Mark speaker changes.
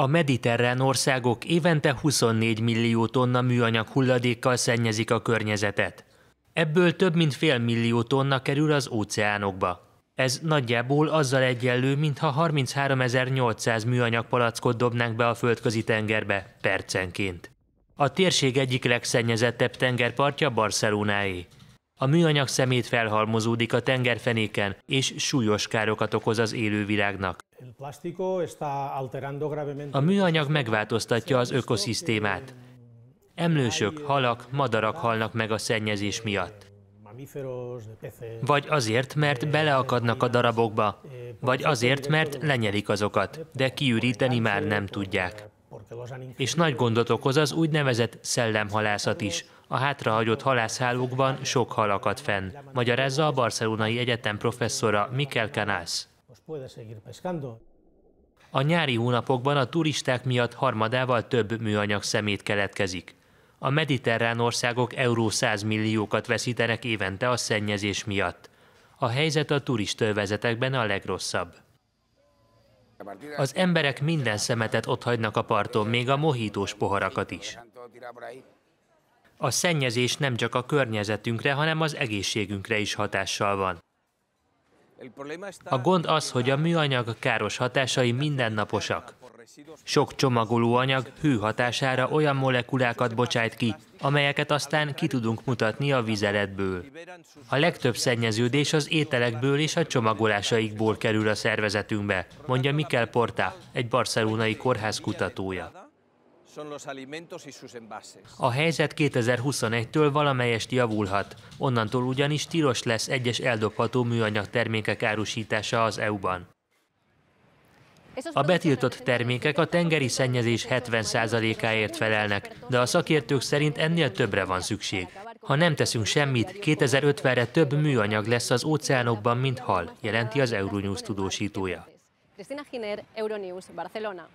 Speaker 1: A mediterrán országok évente 24 millió tonna műanyag hulladékkal szennyezik a környezetet. Ebből több mint fél millió tonna kerül az óceánokba. Ez nagyjából azzal egyenlő, mintha 33.800 műanyag palackot dobnánk be a földközi tengerbe percenként. A térség egyik legszennyezettebb tengerpartja Barcelonáé. A műanyag szemét felhalmozódik a tengerfenéken, és súlyos károkat okoz az élővilágnak. A műanyag megváltoztatja az ökoszisztémát. Emlősök, halak, madarak halnak meg a szennyezés miatt. Vagy azért, mert beleakadnak a darabokba, vagy azért, mert lenyelik azokat, de kiüríteni már nem tudják. És nagy gondot okoz az úgynevezett szellemhalászat is, a hátrahagyott halászhálókban sok halakat fenn, magyarázza a Barcelonai Egyetem professzora Mikel Canals. A nyári hónapokban a turisták miatt harmadával több műanyag szemét keletkezik. A mediterrán országok euró 100 milliókat veszítenek évente a szennyezés miatt. A helyzet a turistölvezetekben a legrosszabb. Az emberek minden szemetet otthagynak a parton, még a mohítós poharakat is. A szennyezés nem csak a környezetünkre, hanem az egészségünkre is hatással van. A gond az, hogy a műanyag káros hatásai mindennaposak. Sok csomagolóanyag hő hatására olyan molekulákat bocsájt ki, amelyeket aztán ki tudunk mutatni a vizeletből. A legtöbb szennyeződés az ételekből és a csomagolásaikból kerül a szervezetünkbe, mondja Mikel Porta, egy barcelonai kórház kutatója. A helyzet 2021-től valamelyest javulhat, onnantól ugyanis tilos lesz egyes eldobható műanyag termékek árusítása az EU-ban. A betiltott termékek a tengeri szennyezés 70%-áért felelnek, de a szakértők szerint ennél többre van szükség. Ha nem teszünk semmit, 2050-re több műanyag lesz az óceánokban, mint hal, jelenti az Euronews tudósítója. Cristina Giner, Euronews, Barcelona.